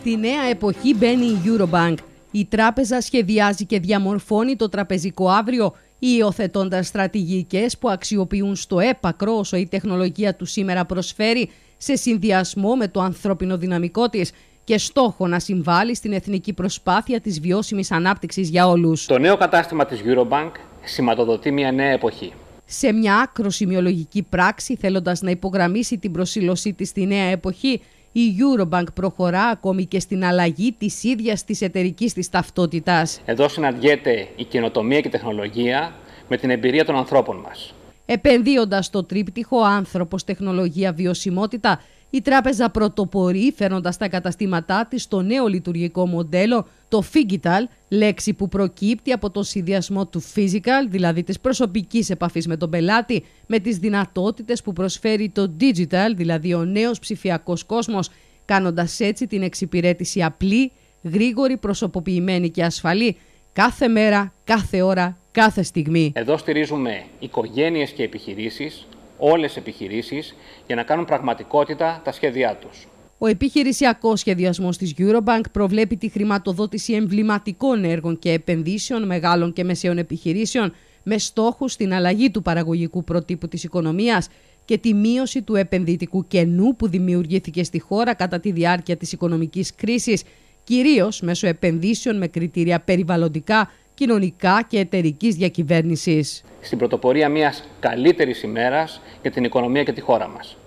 Στη νέα εποχή μπαίνει η Eurobank. Η τράπεζα σχεδιάζει και διαμορφώνει το τραπεζικό αύριο, υιοθετώντας στρατηγικές που αξιοποιούν στο έπακρο όσο η τεχνολογία του σήμερα προσφέρει, σε συνδυασμό με το ανθρώπινο δυναμικό της και στόχο να συμβάλλει στην εθνική προσπάθεια της βιώσιμης ανάπτυξης για όλους. Το νέο κατάστημα της Eurobank σηματοδοτεί μια νέα εποχή. Σε μια άκρο σημειολογική πράξη, θέλοντας να υπογραμμίσει την προσήλωσή της στη νέα εποχή, η Eurobank προχωρά ακόμη και στην αλλαγή της ίδιας της εταιρικής της ταυτότητας. Εδώ συναντιέται η καινοτομία και η τεχνολογία με την εμπειρία των ανθρώπων μας. Επενδύοντας το τρίπτυχο «Άνθρωπος, τεχνολογία, βιωσιμότητα», η τράπεζα πρωτοπορεί φέρνοντας τα καταστήματά της στο νέο λειτουργικό μοντέλο το φίγκιταλ, λέξη που προκύπτει από το συνδυασμό του physical, δηλαδή της προσωπικής επαφής με τον πελάτη, με τις δυνατότητες που προσφέρει το digital, δηλαδή ο νέος ψηφιακός κόσμος, κάνοντας έτσι την εξυπηρέτηση απλή, γρήγορη, προσωποποιημένη και ασφαλή, κάθε μέρα, κάθε ώρα, κάθε στιγμή. Εδώ στηρίζουμε οικογένειες και επιχειρήσεις, όλες επιχειρήσεις, για να κάνουν πραγματικότητα τα σχέδιά τους. Ο επιχειρησιακός σχεδιασμός της Eurobank προβλέπει τη χρηματοδότηση εμβληματικών έργων και επενδύσεων μεγάλων και μεσαίων επιχειρήσεων με στόχους στην αλλαγή του παραγωγικού προτύπου της οικονομίας και τη μείωση του επενδυτικού κενού που δημιουργήθηκε στη χώρα κατά τη διάρκεια της οικονομικής κρίσης, κυρίως μέσω επενδύσεων με κριτήρια περιβαλλοντικά, κοινωνικά και εταιρικής διακυβέρνησης. Στην πρωτοπορία μιας καλύτερης ημέρας για την οικονομία και τη χώρα μας.